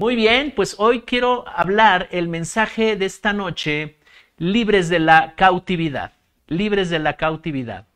Muy bien, pues hoy quiero hablar el mensaje de esta noche, libres de la cautividad, libres de la cautividad.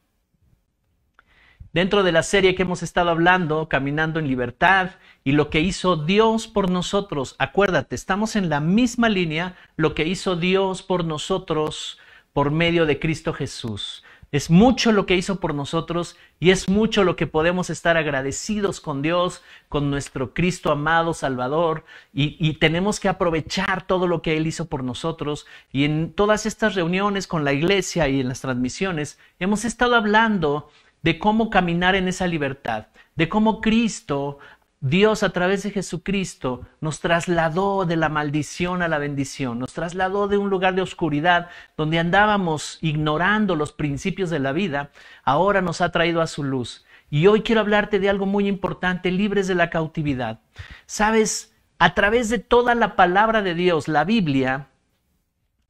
Dentro de la serie que hemos estado hablando, Caminando en Libertad, y lo que hizo Dios por nosotros, acuérdate, estamos en la misma línea, lo que hizo Dios por nosotros por medio de Cristo Jesús. Es mucho lo que hizo por nosotros y es mucho lo que podemos estar agradecidos con Dios, con nuestro Cristo amado Salvador y, tenemos que aprovechar todo lo que Él hizo por nosotros. Y en todas estas reuniones con la iglesia y en las transmisiones hemos estado hablando de cómo caminar en esa libertad, de cómo Cristo Dios a través de Jesucristo nos trasladó de la maldición a la bendición, nos trasladó de un lugar de oscuridad donde andábamos ignorando los principios de la vida, ahora nos ha traído a su luz. Y hoy quiero hablarte de algo muy importante, libres de la cautividad. Sabes, a través de toda la palabra de Dios, la Biblia,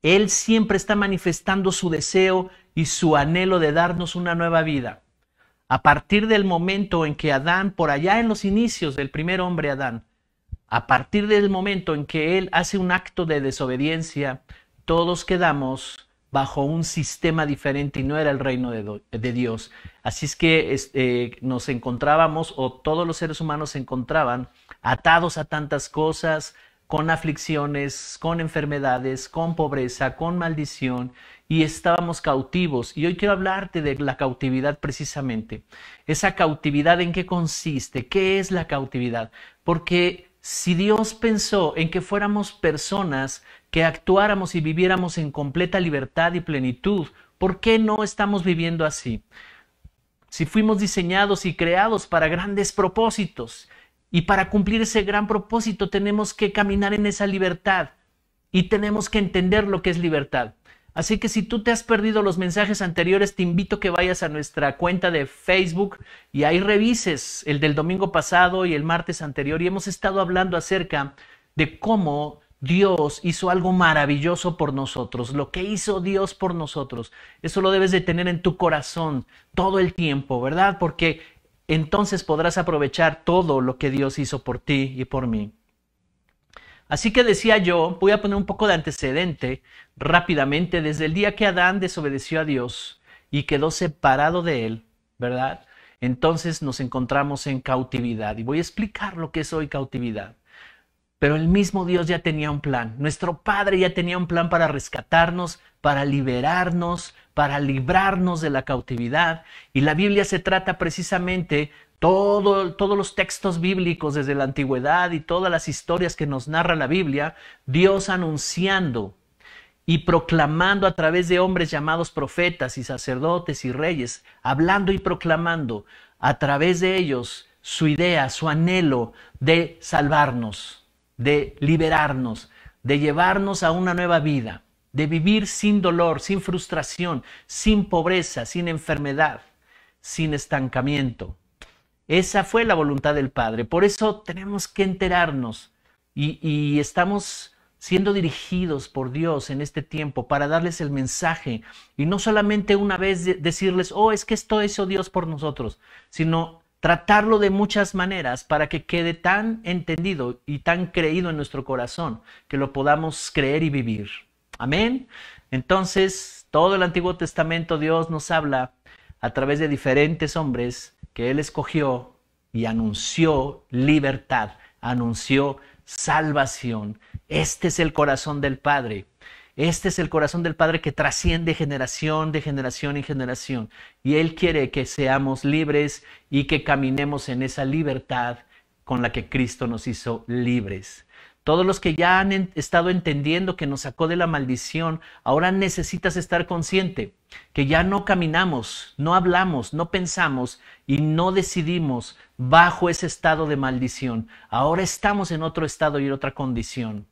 Él siempre está manifestando su deseo y su anhelo de darnos una nueva vida a partir del momento en que Adán, por allá en los inicios del primer hombre Adán, a partir del momento en que él hace un acto de desobediencia, todos quedamos bajo un sistema diferente y no era el reino de, Dios. Así es que este, nos encontrábamos, o todos los seres humanos se encontraban atados a tantas cosas, con aflicciones, con enfermedades, con pobreza, con maldición, y estábamos cautivos. Y hoy quiero hablarte de la cautividad precisamente. Esa cautividad en qué consiste, qué es la cautividad. Porque si Dios pensó en que fuéramos personas que actuáramos y viviéramos en completa libertad y plenitud, ¿por qué no estamos viviendo así? Si fuimos diseñados y creados para grandes propósitos y para cumplir ese gran propósito tenemos que caminar en esa libertad y tenemos que entender lo que es libertad. Así que si tú te has perdido los mensajes anteriores, te invito a que vayas a nuestra cuenta de Facebook y ahí revises el del domingo pasado y el martes anterior. Y hemos estado hablando acerca de cómo Dios hizo algo maravilloso por nosotros. Lo que hizo Dios por nosotros, eso lo debes de tener en tu corazón todo el tiempo, ¿verdad? Porque entonces podrás aprovechar todo lo que Dios hizo por ti y por mí. Así que decía yo, voy a poner un poco de antecedente rápidamente, desde el día que Adán desobedeció a Dios y quedó separado de él, ¿verdad? Entonces nos encontramos en cautividad y voy a explicar lo que es hoy cautividad. Pero el mismo Dios ya tenía un plan, nuestro Padre ya tenía un plan para rescatarnos, para liberarnos, para librarnos de la cautividad. Y la Biblia se trata precisamente todos los textos bíblicos desde la antigüedad y todas las historias que nos narra la Biblia, Dios anunciando y proclamando a través de hombres llamados profetas y sacerdotes y reyes, hablando y proclamando a través de ellos su idea, su anhelo de salvarnos, de liberarnos, de llevarnos a una nueva vida, de vivir sin dolor, sin frustración, sin pobreza, sin enfermedad, sin estancamiento. Esa fue la voluntad del Padre. Por eso tenemos que enterarnos y, estamos siendo dirigidos por Dios en este tiempo para darles el mensaje y no solamente una vez decirles, oh, es que esto hizo Dios por nosotros, sino tratarlo de muchas maneras para que quede tan entendido y tan creído en nuestro corazón que lo podamos creer y vivir. Amén. Entonces, todo el Antiguo Testamento Dios nos habla a través de diferentes hombres que Él escogió y anunció libertad, anunció salvación. Este es el corazón del Padre. Este es el corazón del Padre que trasciende generación de generación en generación. Y Él quiere que seamos libres y que caminemos en esa libertad con la que Cristo nos hizo libres. Todos los que ya han estado entendiendo que nos sacó de la maldición, ahora necesitas estar consciente que ya no caminamos, no hablamos, no pensamos y no decidimos bajo ese estado de maldición. Ahora estamos en otro estado y en otra condición.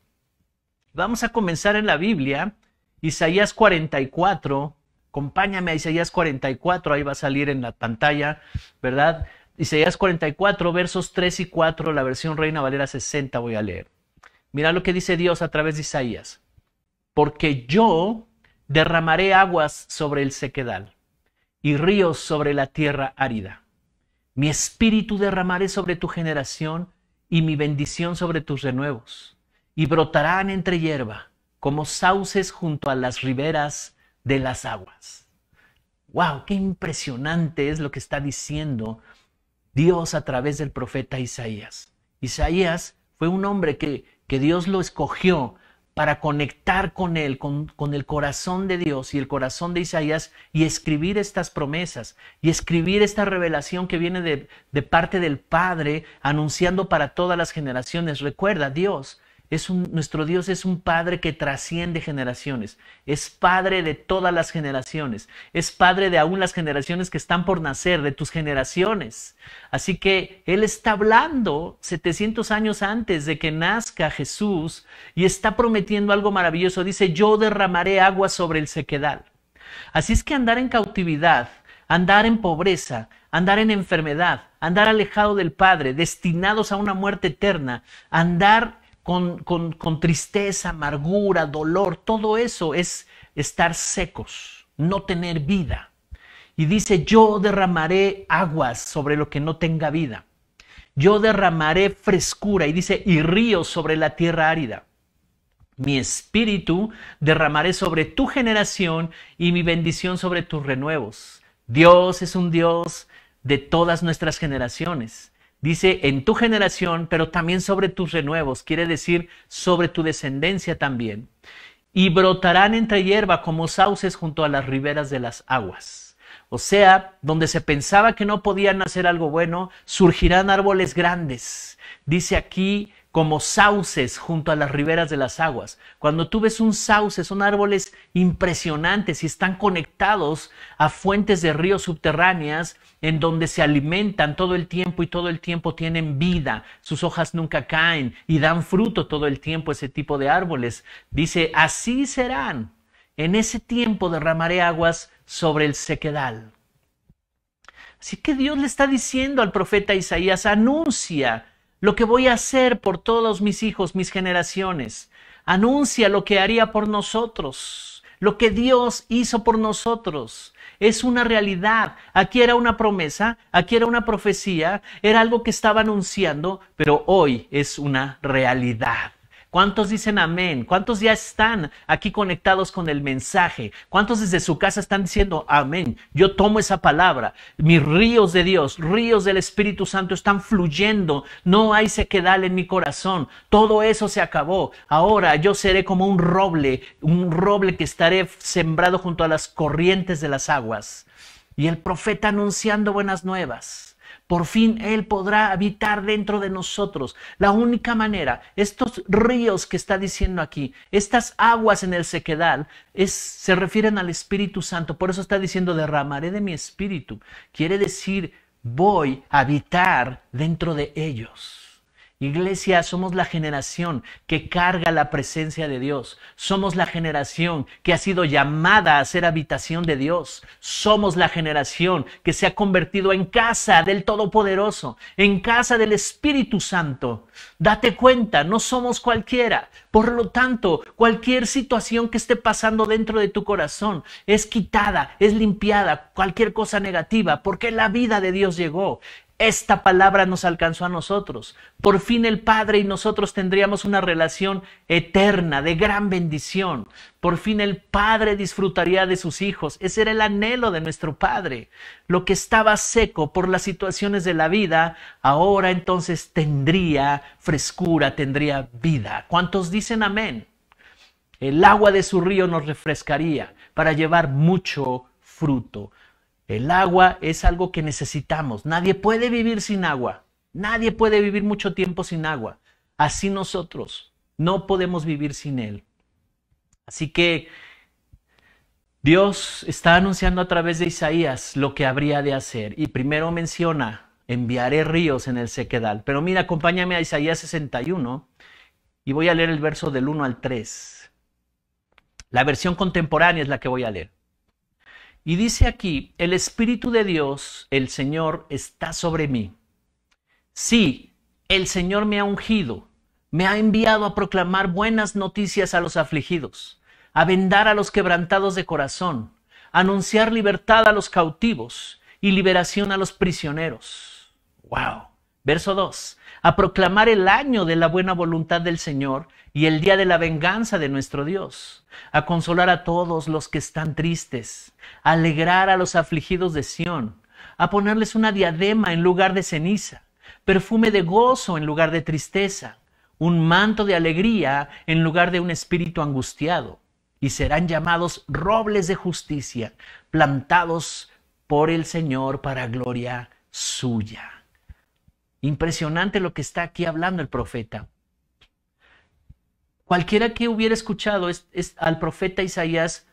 Vamos a comenzar en la Biblia, Isaías 44. Acompáñame a Isaías 44, ahí va a salir en la pantalla, ¿verdad? Isaías 44, versos 3 y 4, la versión Reina Valera 60 voy a leer. Mira lo que dice Dios a través de Isaías. Porque yo derramaré aguas sobre el sequedal y ríos sobre la tierra árida. Mi espíritu derramaré sobre tu generación y mi bendición sobre tus renuevos. Y brotarán entre hierba como sauces junto a las riberas de las aguas. ¡Wow! ¡Qué impresionante es lo que está diciendo Dios a través del profeta Isaías! Isaías fue un hombre que que Dios lo escogió para conectar con él, con, el corazón de Dios y el corazón de Isaías y escribir estas promesas y escribir esta revelación que viene de parte del Padre anunciando para todas las generaciones. Recuerda, Dios nuestro Dios es un Padre que trasciende generaciones, es Padre de todas las generaciones, es Padre de aún las generaciones que están por nacer, de tus generaciones. Así que Él está hablando 700 años antes de que nazca Jesús y está prometiendo algo maravilloso. Dice, yo derramaré agua sobre el sequedal. Así es que andar en cautividad, andar en pobreza, andar en enfermedad, andar alejado del Padre, destinados a una muerte eterna, andar con, tristeza, amargura, dolor, todo eso es estar secos, no tener vida. Y dice, yo derramaré aguas sobre lo que no tenga vida. Yo derramaré frescura y dice, y ríos sobre la tierra árida. Mi espíritu derramaré sobre tu generación y mi bendición sobre tus renuevos. Dios es un Dios de todas nuestras generaciones. Dice, en tu generación, pero también sobre tus renuevos, quiere decir sobre tu descendencia también. Y brotarán entre hierba como sauces junto a las riberas de las aguas. O sea, donde se pensaba que no podían hacer algo bueno, surgirán árboles grandes. Dice aquí como sauces junto a las riberas de las aguas. Cuando tú ves un sauce, son árboles impresionantes y están conectados a fuentes de ríos subterráneas en donde se alimentan todo el tiempo y todo el tiempo tienen vida. Sus hojas nunca caen y dan fruto todo el tiempo ese tipo de árboles. Dice, así serán. En ese tiempo derramaré aguas sobre el sequedal. Así que Dios le está diciendo al profeta Isaías, anuncia lo que voy a hacer por todos mis hijos, mis generaciones. Anuncia lo que haría por nosotros, lo que Dios hizo por nosotros. Es una realidad. Aquí era una promesa, aquí era una profecía, era algo que estaba anunciando, pero hoy es una realidad. ¿Cuántos dicen amén? ¿Cuántos ya están aquí conectados con el mensaje? ¿Cuántos desde su casa están diciendo amén? Yo tomo esa palabra. Mis ríos de Dios, ríos del Espíritu Santo están fluyendo. No hay sequedal en mi corazón. Todo eso se acabó. Ahora yo seré como un roble, un roble que estaré sembrado junto a las corrientes de las aguas. Y el profeta anunciando buenas nuevas. Por fin Él podrá habitar dentro de nosotros. La única manera, estos ríos que está diciendo aquí, estas aguas en el sequedal, se refieren al Espíritu Santo. Por eso está diciendo, derramaré de mi espíritu. Quiere decir, voy a habitar dentro de ellos. Iglesia, somos la generación que carga la presencia de Dios. Somos la generación que ha sido llamada a ser habitación de Dios. Somos la generación que se ha convertido en casa del Todopoderoso, en casa del Espíritu Santo. Date cuenta, no somos cualquiera. Por lo tanto, cualquier situación que esté pasando dentro de tu corazón es quitada, es limpiada, cualquier cosa negativa, porque la vida de Dios llegó. Esta palabra nos alcanzó a nosotros. Por fin el Padre y nosotros tendríamos una relación eterna, de gran bendición. Por fin el Padre disfrutaría de sus hijos. Ese era el anhelo de nuestro Padre. Lo que estaba seco por las situaciones de la vida, ahora entonces tendría frescura, tendría vida. ¿Cuántos dicen amén? El agua de su río nos refrescaría para llevar mucho fruto. El agua es algo que necesitamos. Nadie puede vivir sin agua. Nadie puede vivir mucho tiempo sin agua. Así nosotros no podemos vivir sin él. Así que Dios está anunciando a través de Isaías lo que habría de hacer. Y primero menciona, enviaré ríos en el sequedal. Pero mira, acompáñame a Isaías 61 y voy a leer el verso del 1 al 3. La versión contemporánea es la que voy a leer. Y dice aquí, el Espíritu de Dios, el Señor, está sobre mí. Sí, el Señor me ha ungido, me ha enviado a proclamar buenas noticias a los afligidos, a vendar a los quebrantados de corazón, a anunciar libertad a los cautivos y liberación a los prisioneros. ¡Wow! Verso 2. A proclamar el año de la buena voluntad del Señor y el día de la venganza de nuestro Dios. A consolar a todos los que están tristes. A alegrar a los afligidos de Sión. A ponerles una diadema en lugar de ceniza. Perfume de gozo en lugar de tristeza. Un manto de alegría en lugar de un espíritu angustiado. Y serán llamados robles de justicia, plantados por el Señor para gloria suya. Impresionante lo que está aquí hablando el profeta. Cualquiera que hubiera escuchado al profeta Isaías,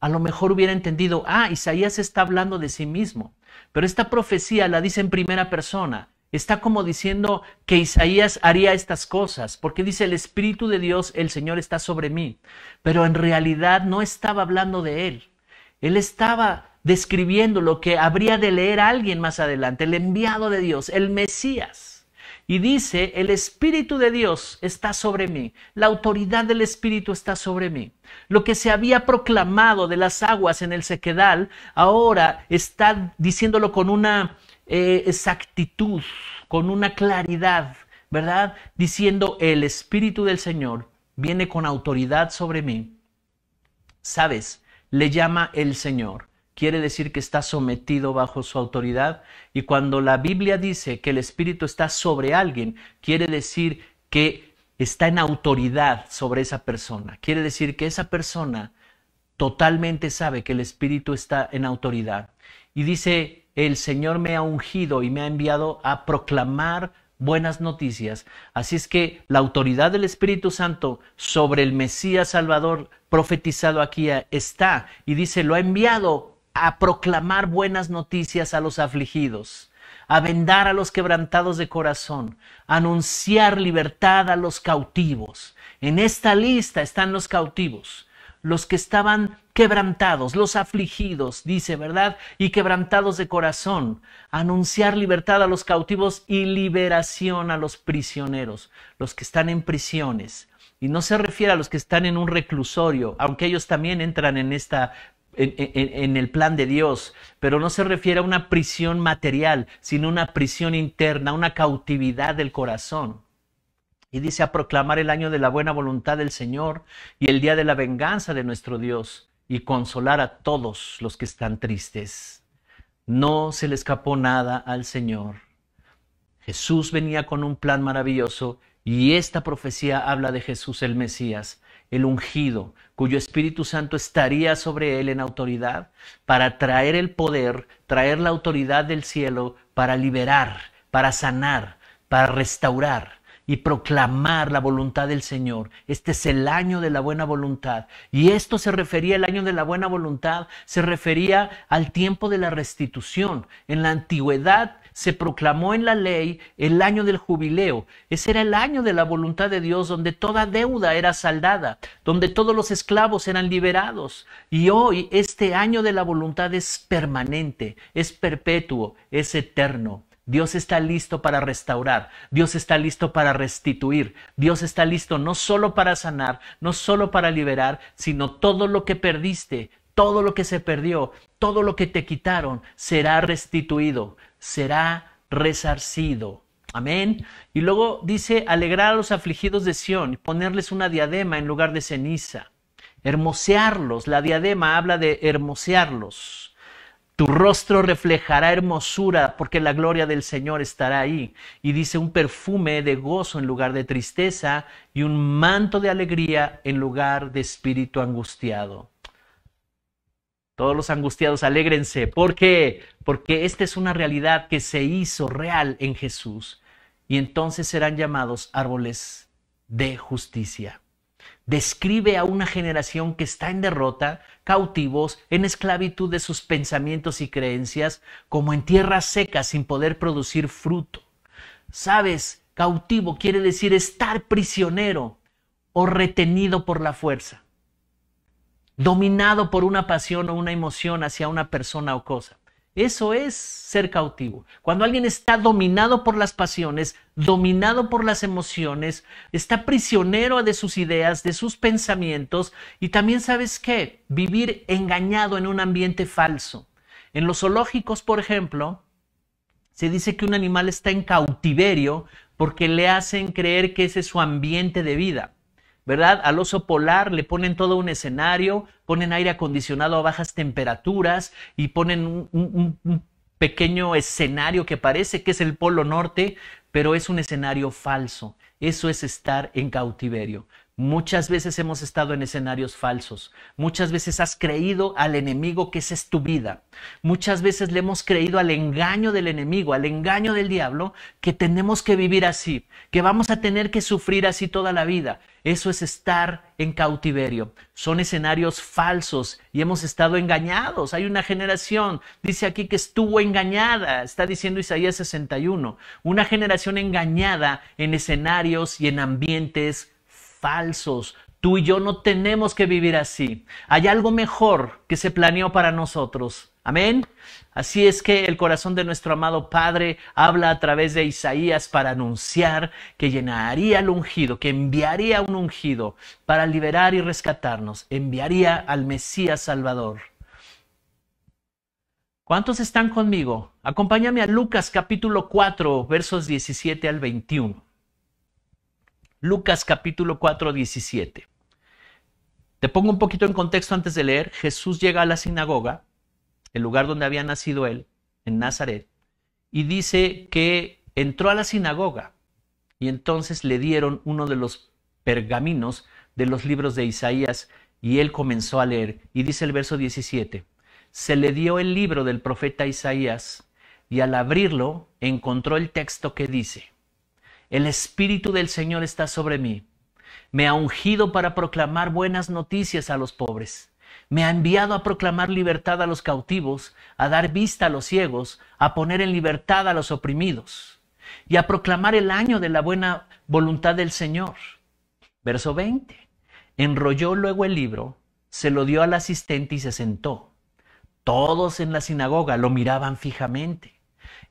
a lo mejor hubiera entendido, ah, Isaías está hablando de sí mismo. Pero esta profecía la dice en primera persona. Está como diciendo que Isaías haría estas cosas, porque dice el Espíritu de Dios, el Señor está sobre mí. Pero en realidad no estaba hablando de él. Él estaba describiendo lo que habría de leer alguien más adelante, el enviado de Dios, el Mesías. Y dice, el Espíritu de Dios está sobre mí, la autoridad del Espíritu está sobre mí. Lo que se había proclamado de las aguas en el sequedal, ahora está diciéndolo con una eh, exactitud, con una claridad, ¿verdad? Diciendo, el Espíritu del Señor viene con autoridad sobre mí. Sabes, le llama el Señor quiere decir que está sometido bajo su autoridad. Y cuando la Biblia dice que el Espíritu está sobre alguien, quiere decir que está en autoridad sobre esa persona. Quiere decir que esa persona totalmente sabe que el Espíritu está en autoridad. Y dice, el Señor me ha ungido y me ha enviado a proclamar buenas noticias. Así es que la autoridad del Espíritu Santo sobre el Mesías Salvador profetizado aquí está y dice, lo ha enviado a proclamar buenas noticias a los afligidos, a vendar a los quebrantados de corazón, a anunciar libertad a los cautivos. En esta lista están los cautivos, los que estaban quebrantados, los afligidos, dice, ¿verdad? Y quebrantados de corazón, anunciar libertad a los cautivos y liberación a los prisioneros, los que están en prisiones, y no se refiere a los que están en un reclusorio, aunque ellos también entran en esta en, el plan de Dios, pero no se refiere a una prisión material, sino una prisión interna, una cautividad del corazón. Y dice a proclamar el año de la buena voluntad del Señor y el día de la venganza de nuestro Dios y consolar a todos los que están tristes. No se le escapó nada al Señor. Jesús venía con un plan maravilloso y esta profecía habla de Jesús el Mesías, el ungido, cuyo Espíritu Santo estaría sobre él en autoridad para traer el poder, traer la autoridad del cielo para liberar, para sanar, para restaurar y proclamar la voluntad del Señor. Este es el año de la buena voluntad. Y esto se refería, el año de la buena voluntad, se refería al tiempo de la restitución. En la antigüedad se proclamó en la ley el año del jubileo. Ese era el año de la voluntad de Dios donde toda deuda era saldada, donde todos los esclavos eran liberados. Y hoy este año de la voluntad es permanente, es perpetuo, es eterno. Dios está listo para restaurar, Dios está listo para restituir, Dios está listo no solo para sanar, no solo para liberar, sino todo lo que perdiste, todo lo que se perdió, todo lo que te quitaron será restituido será resarcido. Amén. Y luego dice, alegrar a los afligidos de Sión y ponerles una diadema en lugar de ceniza. Hermosearlos. La diadema habla de hermosearlos. Tu rostro reflejará hermosura porque la gloria del Señor estará ahí. Y dice un perfume de gozo en lugar de tristeza y un manto de alegría en lugar de espíritu angustiado. Todos los angustiados, alégrense. ¿Por qué? Porque esta es una realidad que se hizo real en Jesús. Y entonces serán llamados árboles de justicia. Describe a una generación que está en derrota, cautivos, en esclavitud de sus pensamientos y creencias, como en tierra seca sin poder producir fruto. Sabes, cautivo quiere decir estar prisionero o retenido por la fuerza dominado por una pasión o una emoción hacia una persona o cosa. Eso es ser cautivo. Cuando alguien está dominado por las pasiones, dominado por las emociones, está prisionero de sus ideas, de sus pensamientos y también sabes qué, vivir engañado en un ambiente falso. En los zoológicos, por ejemplo, se dice que un animal está en cautiverio porque le hacen creer que ese es su ambiente de vida. ¿verdad? Al oso polar le ponen todo un escenario, ponen aire acondicionado a bajas temperaturas y ponen un, un pequeño escenario que parece que es el Polo Norte, pero es un escenario falso. Eso es estar en cautiverio. Muchas veces hemos estado en escenarios falsos. Muchas veces has creído al enemigo que esa es tu vida. Muchas veces le hemos creído al engaño del enemigo, al engaño del diablo, que tenemos que vivir así, que vamos a tener que sufrir así toda la vida. Eso es estar en cautiverio. Son escenarios falsos y hemos estado engañados. Hay una generación, dice aquí, que estuvo engañada, está diciendo Isaías 61, una generación engañada en escenarios y en ambientes falsos. Tú y yo no tenemos que vivir así. Hay algo mejor que se planeó para nosotros. Amén. Así es que el corazón de nuestro amado Padre habla a través de Isaías para anunciar que llenaría al ungido, que enviaría un ungido para liberar y rescatarnos, enviaría al Mesías Salvador. ¿Cuántos están conmigo? Acompáñame a Lucas capítulo 4, versos 17 al 21. Lucas capítulo 4, 17. Te pongo un poquito en contexto antes de leer. Jesús llega a la sinagoga, el lugar donde había nacido él, en Nazaret, y dice que entró a la sinagoga y entonces le dieron uno de los pergaminos de los libros de Isaías y él comenzó a leer. Y dice el verso 17, se le dio el libro del profeta Isaías y al abrirlo encontró el texto que dice, el Espíritu del Señor está sobre mí. Me ha ungido para proclamar buenas noticias a los pobres. Me ha enviado a proclamar libertad a los cautivos, a dar vista a los ciegos, a poner en libertad a los oprimidos y a proclamar el año de la buena voluntad del Señor. Verso 20. Enrolló luego el libro, se lo dio al asistente y se sentó. Todos en la sinagoga lo miraban fijamente.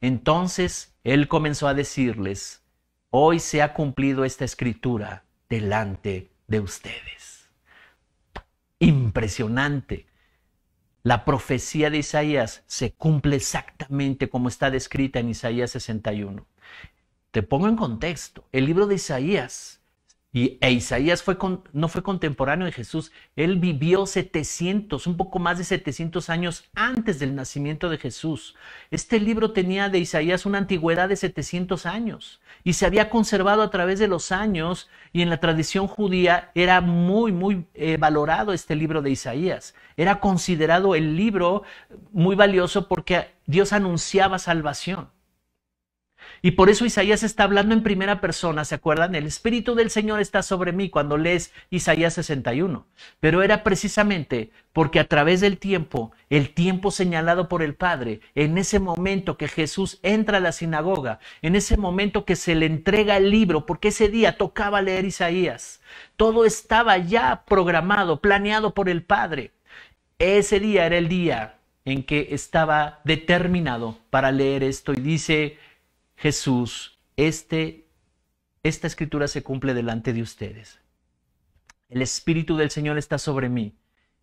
Entonces él comenzó a decirles, Hoy se ha cumplido esta escritura delante de ustedes. Impresionante. La profecía de Isaías se cumple exactamente como está descrita en Isaías 61. Te pongo en contexto. El libro de Isaías y, e Isaías no fue contemporáneo de Jesús, él vivió 700, un poco más de 700 años antes del nacimiento de Jesús. Este libro tenía de Isaías una antigüedad de 700 años y se había conservado a través de los años y en la tradición judía era muy, muy eh, valorado este libro de Isaías. Era considerado el libro muy valioso porque Dios anunciaba salvación. Y por eso Isaías está hablando en primera persona, ¿se acuerdan? El Espíritu del Señor está sobre mí cuando lees Isaías 61. Pero era precisamente porque a través del tiempo, el tiempo señalado por el Padre, en ese momento que Jesús entra a la sinagoga, en ese momento que se le entrega el libro, porque ese día tocaba leer Isaías, todo estaba ya programado, planeado por el Padre. Ese día era el día en que estaba determinado para leer esto y dice Jesús, este, esta escritura se cumple delante de ustedes. El Espíritu del Señor está sobre mí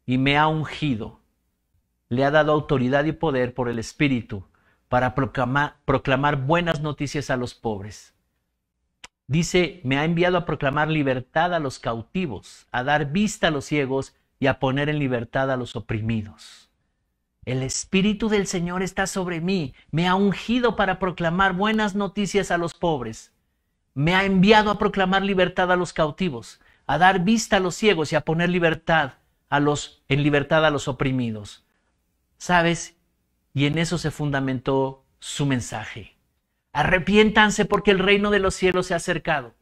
y me ha ungido. Le ha dado autoridad y poder por el Espíritu para proclamar, proclamar buenas noticias a los pobres. Dice, me ha enviado a proclamar libertad a los cautivos, a dar vista a los ciegos y a poner en libertad a los oprimidos. El Espíritu del Señor está sobre mí, me ha ungido para proclamar buenas noticias a los pobres, me ha enviado a proclamar libertad a los cautivos, a dar vista a los ciegos y a poner libertad a los en libertad a los oprimidos. ¿Sabes? Y en eso se fundamentó su mensaje. Arrepiéntanse porque el reino de los cielos se ha acercado.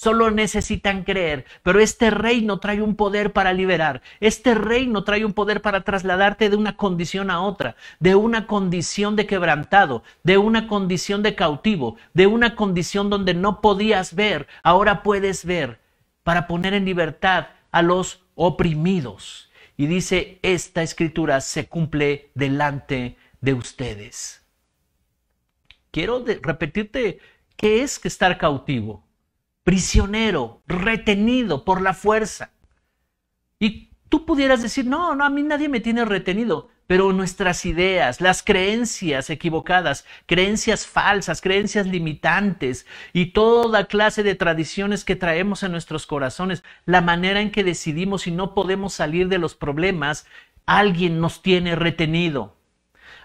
Solo necesitan creer, pero este reino trae un poder para liberar, este reino trae un poder para trasladarte de una condición a otra, de una condición de quebrantado, de una condición de cautivo, de una condición donde no podías ver, ahora puedes ver, para poner en libertad a los oprimidos. Y dice, esta escritura se cumple delante de ustedes. Quiero repetirte qué es que estar cautivo prisionero, retenido por la fuerza. Y tú pudieras decir, no, no, a mí nadie me tiene retenido, pero nuestras ideas, las creencias equivocadas, creencias falsas, creencias limitantes y toda clase de tradiciones que traemos en nuestros corazones, la manera en que decidimos y no podemos salir de los problemas, alguien nos tiene retenido.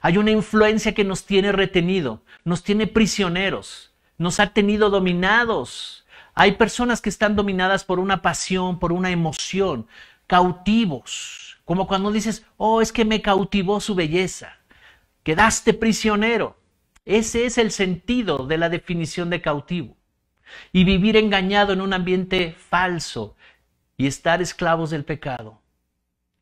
Hay una influencia que nos tiene retenido, nos tiene prisioneros, nos ha tenido dominados hay personas que están dominadas por una pasión, por una emoción, cautivos, como cuando dices, oh, es que me cautivó su belleza, quedaste prisionero. Ese es el sentido de la definición de cautivo. Y vivir engañado en un ambiente falso y estar esclavos del pecado.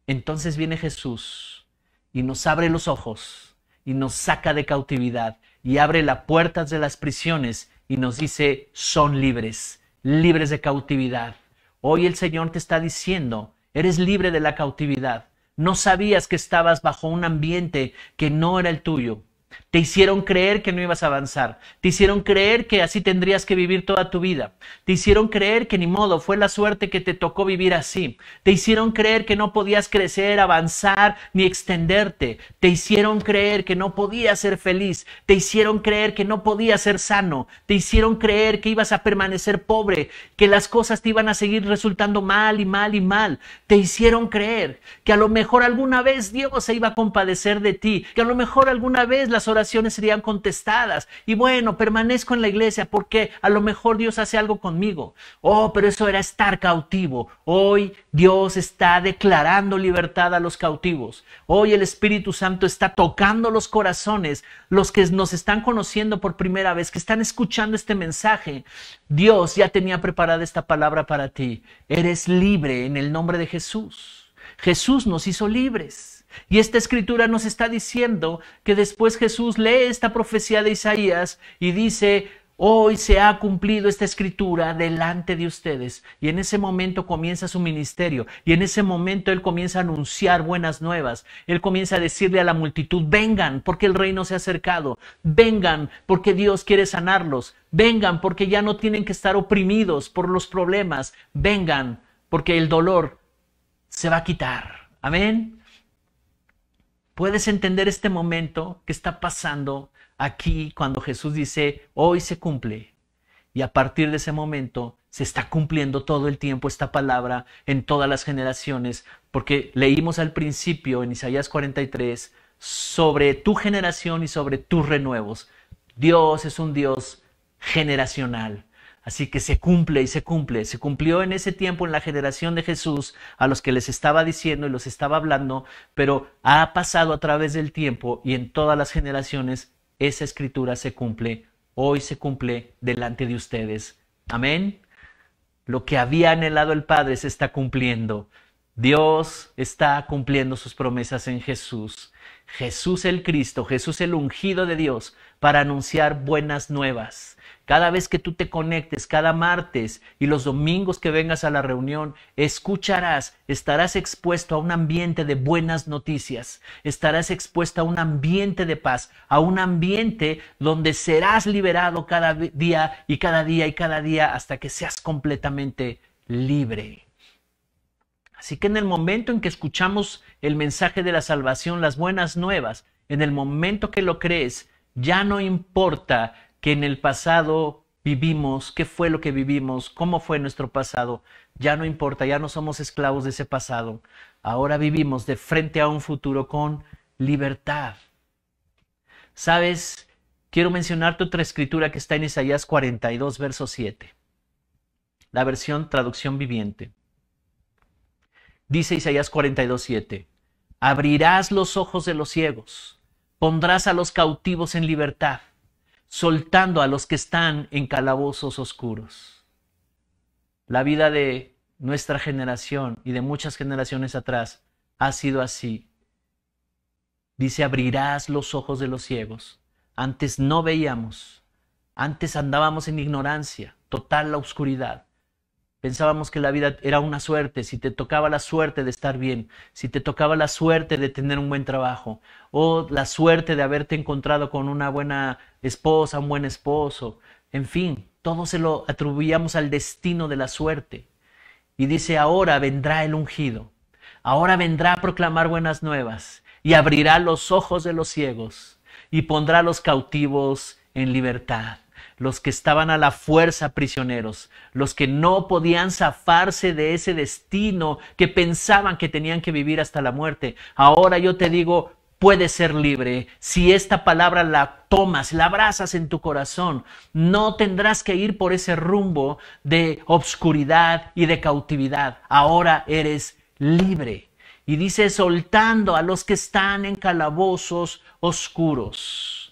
Entonces viene Jesús y nos abre los ojos y nos saca de cautividad y abre las puertas de las prisiones y nos dice, son libres libres de cautividad. Hoy el Señor te está diciendo, eres libre de la cautividad. No sabías que estabas bajo un ambiente que no era el tuyo. Te hicieron creer que no ibas a avanzar. Te hicieron creer que así tendrías que vivir toda tu vida. Te hicieron creer que ni modo, fue la suerte que te tocó vivir así. Te hicieron creer que no podías crecer, avanzar ni extenderte. Te hicieron creer que no podías ser feliz. Te hicieron creer que no podías ser sano. Te hicieron creer que ibas a permanecer pobre, que las cosas te iban a seguir resultando mal y mal y mal. Te hicieron creer que a lo mejor alguna vez Dios se iba a compadecer de ti, que a lo mejor alguna vez las oraciones serían contestadas. Y bueno, permanezco en la iglesia porque a lo mejor Dios hace algo conmigo. Oh, pero eso era estar cautivo. Hoy Dios está declarando libertad a los cautivos. Hoy el Espíritu Santo está tocando los corazones, los que nos están conociendo por primera vez, que están escuchando este mensaje. Dios ya tenía preparada esta palabra para ti. Eres libre en el nombre de Jesús. Jesús nos hizo libres. Y esta escritura nos está diciendo que después Jesús lee esta profecía de Isaías y dice, hoy se ha cumplido esta escritura delante de ustedes. Y en ese momento comienza su ministerio. Y en ese momento Él comienza a anunciar buenas nuevas. Él comienza a decirle a la multitud, vengan porque el reino se ha acercado. Vengan porque Dios quiere sanarlos. Vengan porque ya no tienen que estar oprimidos por los problemas. Vengan porque el dolor se va a quitar. Amén puedes entender este momento que está pasando aquí cuando Jesús dice, hoy se cumple. Y a partir de ese momento se está cumpliendo todo el tiempo esta palabra en todas las generaciones, porque leímos al principio en Isaías 43 sobre tu generación y sobre tus renuevos. Dios es un Dios generacional. Así que se cumple y se cumple. Se cumplió en ese tiempo en la generación de Jesús a los que les estaba diciendo y los estaba hablando, pero ha pasado a través del tiempo y en todas las generaciones esa escritura se cumple. Hoy se cumple delante de ustedes. Amén. Lo que había anhelado el Padre se está cumpliendo. Dios está cumpliendo sus promesas en Jesús. Jesús el Cristo, Jesús el ungido de Dios, para anunciar buenas nuevas. Cada vez que tú te conectes, cada martes y los domingos que vengas a la reunión, escucharás, estarás expuesto a un ambiente de buenas noticias, estarás expuesto a un ambiente de paz, a un ambiente donde serás liberado cada día y cada día y cada día hasta que seas completamente libre. Así que en el momento en que escuchamos el mensaje de la salvación, las buenas nuevas, en el momento que lo crees, ya no importa que en el pasado vivimos, qué fue lo que vivimos, cómo fue nuestro pasado, ya no importa, ya no somos esclavos de ese pasado. Ahora vivimos de frente a un futuro con libertad. ¿Sabes? Quiero mencionarte otra escritura que está en Isaías 42, verso 7. La versión traducción viviente. Dice Isaías 42, 7. Abrirás los ojos de los ciegos, pondrás a los cautivos en libertad soltando a los que están en calabozos oscuros. La vida de nuestra generación y de muchas generaciones atrás ha sido así. Dice, abrirás los ojos de los ciegos. Antes no veíamos, antes andábamos en ignorancia, total la oscuridad. Pensábamos que la vida era una suerte, si te tocaba la suerte de estar bien, si te tocaba la suerte de tener un buen trabajo, o la suerte de haberte encontrado con una buena esposa, un buen esposo, en fin, todo se lo atribuíamos al destino de la suerte. Y dice, ahora vendrá el ungido, ahora vendrá a proclamar buenas nuevas, y abrirá los ojos de los ciegos, y pondrá a los cautivos en libertad los que estaban a la fuerza prisioneros, los que no podían zafarse de ese destino que pensaban que tenían que vivir hasta la muerte. Ahora yo te digo, puedes ser libre. Si esta palabra la tomas, la abrazas en tu corazón, no tendrás que ir por ese rumbo de obscuridad y de cautividad. Ahora eres libre. Y dice, soltando a los que están en calabozos oscuros.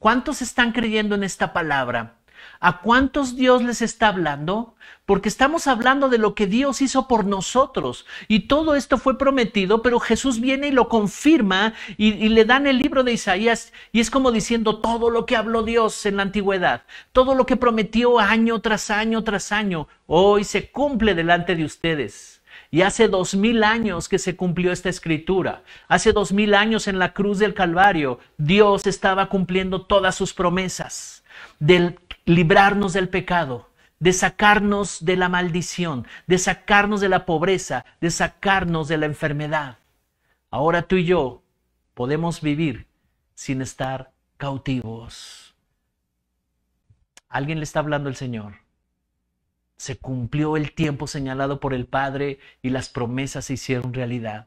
¿Cuántos están creyendo en esta palabra? ¿A cuántos Dios les está hablando? Porque estamos hablando de lo que Dios hizo por nosotros. Y todo esto fue prometido, pero Jesús viene y lo confirma y, le dan el libro de Isaías. Y es como diciendo todo lo que habló Dios en la antigüedad, todo lo que prometió año tras año tras año, hoy se cumple delante de ustedes. Y hace dos mil años que se cumplió esta escritura. Hace dos mil años en la cruz del Calvario, Dios estaba cumpliendo todas sus promesas de librarnos del pecado, de sacarnos de la maldición, de sacarnos de la pobreza, de sacarnos de la enfermedad. Ahora tú y yo podemos vivir sin estar cautivos. Alguien le está hablando el Señor se cumplió el tiempo señalado por el Padre y las promesas se hicieron realidad.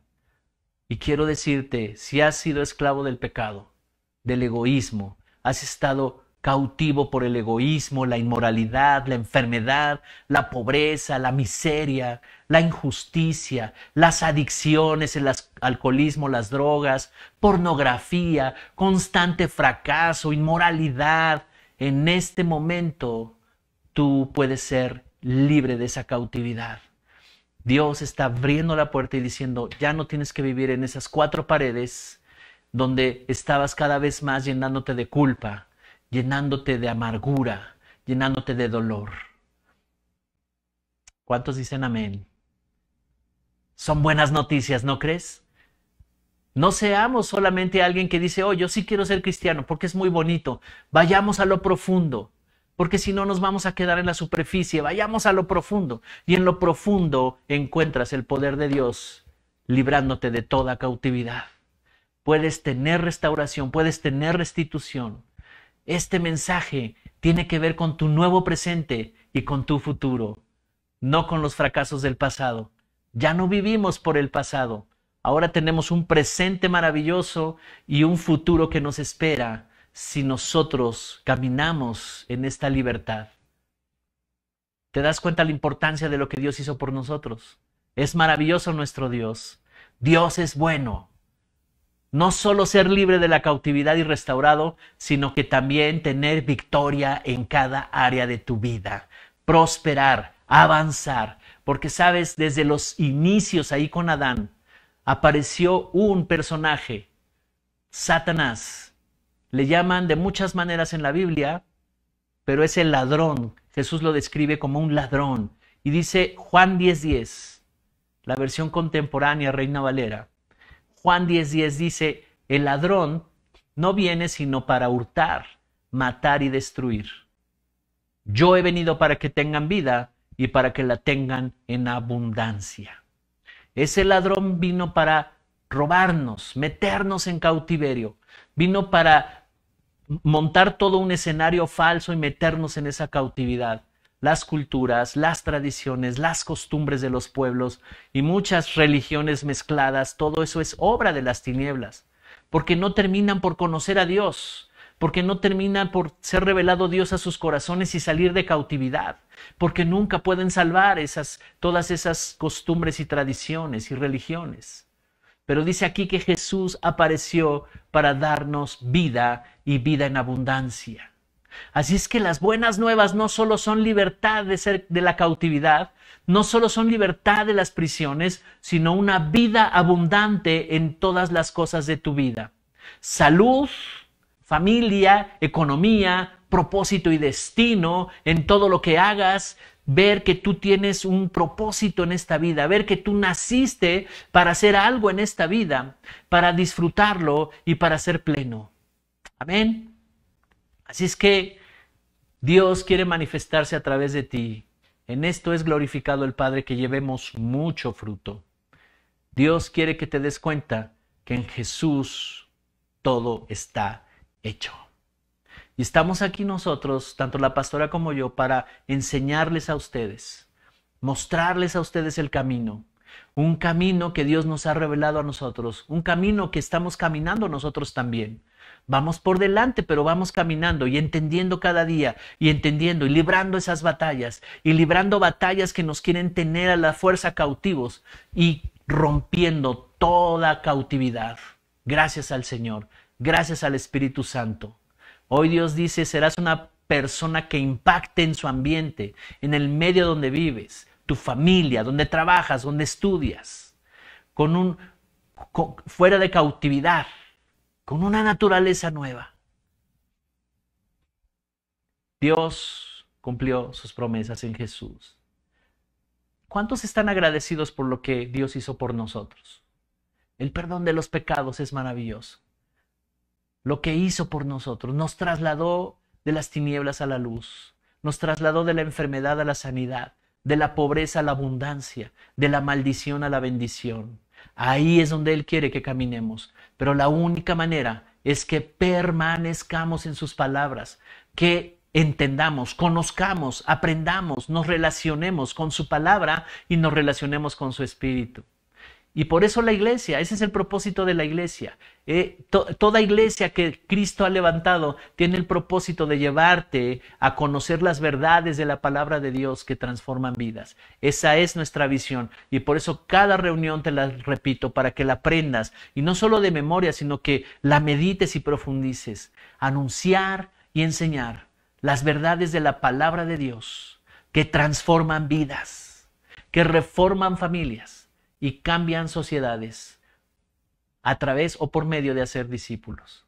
Y quiero decirte, si has sido esclavo del pecado, del egoísmo, has estado cautivo por el egoísmo, la inmoralidad, la enfermedad, la pobreza, la miseria, la injusticia, las adicciones, el alcoholismo, las drogas, pornografía, constante fracaso, inmoralidad, en este momento tú puedes ser libre de esa cautividad. Dios está abriendo la puerta y diciendo, ya no tienes que vivir en esas cuatro paredes donde estabas cada vez más llenándote de culpa, llenándote de amargura, llenándote de dolor. ¿Cuántos dicen amén? Son buenas noticias, ¿no crees? No seamos solamente alguien que dice, oh, yo sí quiero ser cristiano porque es muy bonito. Vayamos a lo profundo porque si no nos vamos a quedar en la superficie, vayamos a lo profundo. Y en lo profundo encuentras el poder de Dios, librándote de toda cautividad. Puedes tener restauración, puedes tener restitución. Este mensaje tiene que ver con tu nuevo presente y con tu futuro, no con los fracasos del pasado. Ya no vivimos por el pasado. Ahora tenemos un presente maravilloso y un futuro que nos espera si nosotros caminamos en esta libertad. ¿Te das cuenta la importancia de lo que Dios hizo por nosotros? Es maravilloso nuestro Dios. Dios es bueno. No solo ser libre de la cautividad y restaurado, sino que también tener victoria en cada área de tu vida. Prosperar, avanzar. Porque sabes, desde los inicios ahí con Adán, apareció un personaje, Satanás, le llaman de muchas maneras en la Biblia, pero es el ladrón. Jesús lo describe como un ladrón. Y dice Juan 10:10, 10, la versión contemporánea, Reina Valera. Juan 10:10 dice, el ladrón no viene sino para hurtar, matar y destruir. Yo he venido para que tengan vida y para que la tengan en abundancia. Ese ladrón vino para robarnos, meternos en cautiverio, vino para montar todo un escenario falso y meternos en esa cautividad. Las culturas, las tradiciones, las costumbres de los pueblos y muchas religiones mezcladas, todo eso es obra de las tinieblas, porque no terminan por conocer a Dios, porque no terminan por ser revelado Dios a sus corazones y salir de cautividad, porque nunca pueden salvar todas esas costumbres y tradiciones y religiones. Pero dice aquí que Jesús apareció para darnos vida y vida en abundancia. Así es que las buenas nuevas no solo son libertad de, ser, de la cautividad, no solo son libertad de las prisiones, sino una vida abundante en todas las cosas de tu vida. Salud, familia, economía, propósito y destino en todo lo que hagas, ver que tú tienes un propósito en esta vida, ver que tú naciste para hacer algo en esta vida, para disfrutarlo y para ser pleno. Amén. Así es que Dios quiere manifestarse a través de ti. En esto es glorificado el Padre que llevemos mucho fruto. Dios quiere que te des cuenta que en Jesús todo está hecho. Y estamos aquí nosotros, tanto la pastora como yo, para enseñarles a ustedes, mostrarles a ustedes el camino, un camino que Dios nos ha revelado a nosotros, un camino que estamos caminando nosotros también. Vamos por delante, pero vamos caminando y entendiendo cada día y entendiendo y librando esas batallas y librando batallas que nos quieren tener a la fuerza cautivos y rompiendo toda cautividad. Gracias al Señor, gracias al Espíritu Santo. Hoy Dios dice, serás una persona que impacte en su ambiente, en el medio donde vives, tu familia, donde trabajas, donde estudias, con un fuera de cautividad, con una naturaleza nueva. Dios cumplió sus promesas en Jesús. ¿Cuántos están agradecidos por lo que Dios hizo por nosotros? El perdón de los pecados es maravilloso lo que hizo por nosotros. Nos trasladó de las tinieblas a la luz, nos trasladó de la enfermedad a la sanidad, de la pobreza a la abundancia, de la maldición a la bendición. Ahí es donde Él quiere que caminemos, pero la única manera es que permanezcamos en sus palabras, que entendamos, conozcamos, aprendamos, nos relacionemos con su palabra y nos relacionemos con su espíritu. Y por eso la iglesia, ese es el propósito de la iglesia. Eh, toda iglesia que Cristo ha levantado tiene el propósito de llevarte a conocer las verdades de la palabra de Dios que transforman vidas. Esa es nuestra visión y por eso cada reunión te la repito para que la aprendas y no solo de memoria, sino que la medites y profundices. Anunciar y enseñar las verdades de la palabra de Dios que transforman vidas, que reforman familias y cambian sociedades a través o por medio de hacer discípulos.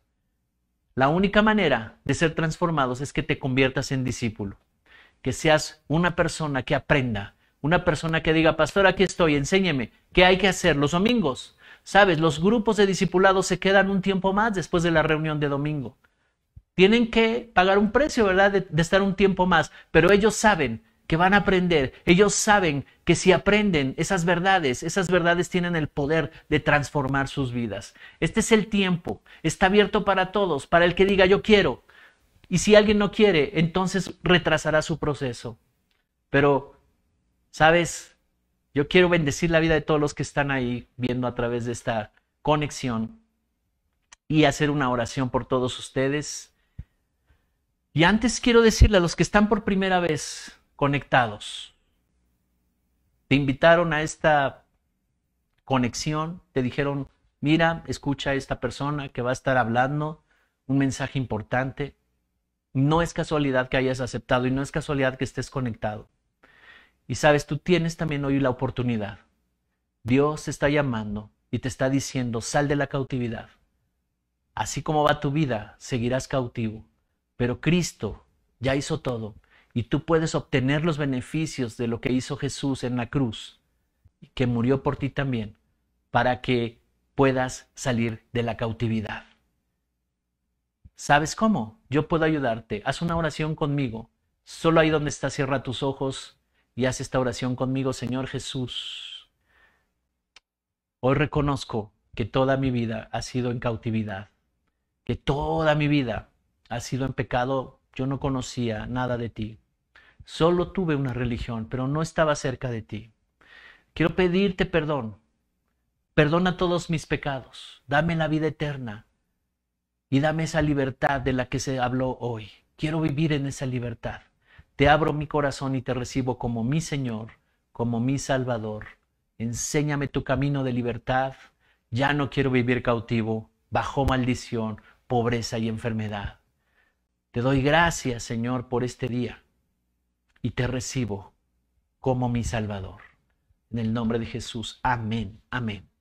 La única manera de ser transformados es que te conviertas en discípulo, que seas una persona que aprenda, una persona que diga, pastor, aquí estoy, enséñeme, ¿qué hay que hacer los domingos? Sabes, los grupos de discipulados se quedan un tiempo más después de la reunión de domingo. Tienen que pagar un precio, ¿verdad? De, de estar un tiempo más, pero ellos saben que van a aprender. Ellos saben que si aprenden esas verdades, esas verdades tienen el poder de transformar sus vidas. Este es el tiempo. Está abierto para todos, para el que diga yo quiero. Y si alguien no quiere, entonces retrasará su proceso. Pero, ¿sabes? Yo quiero bendecir la vida de todos los que están ahí viendo a través de esta conexión y hacer una oración por todos ustedes. Y antes quiero decirle a los que están por primera vez, conectados. Te invitaron a esta conexión, te dijeron, mira, escucha a esta persona que va a estar hablando un mensaje importante. No es casualidad que hayas aceptado y no es casualidad que estés conectado. Y sabes, tú tienes también hoy la oportunidad. Dios te está llamando y te está diciendo, sal de la cautividad. Así como va tu vida, seguirás cautivo. Pero Cristo ya hizo todo y tú puedes obtener los beneficios de lo que hizo Jesús en la cruz, que murió por ti también, para que puedas salir de la cautividad. ¿Sabes cómo? Yo puedo ayudarte. Haz una oración conmigo. Solo ahí donde está, cierra tus ojos y haz esta oración conmigo, Señor Jesús. Hoy reconozco que toda mi vida ha sido en cautividad, que toda mi vida ha sido en pecado. Yo no conocía nada de ti. Solo tuve una religión, pero no estaba cerca de ti. Quiero pedirte perdón. Perdona todos mis pecados. Dame la vida eterna. Y dame esa libertad de la que se habló hoy. Quiero vivir en esa libertad. Te abro mi corazón y te recibo como mi Señor, como mi Salvador. Enséñame tu camino de libertad. Ya no quiero vivir cautivo, bajo maldición, pobreza y enfermedad. Te doy gracias, Señor, por este día y te recibo como mi Salvador. En el nombre de Jesús. Amén, amén.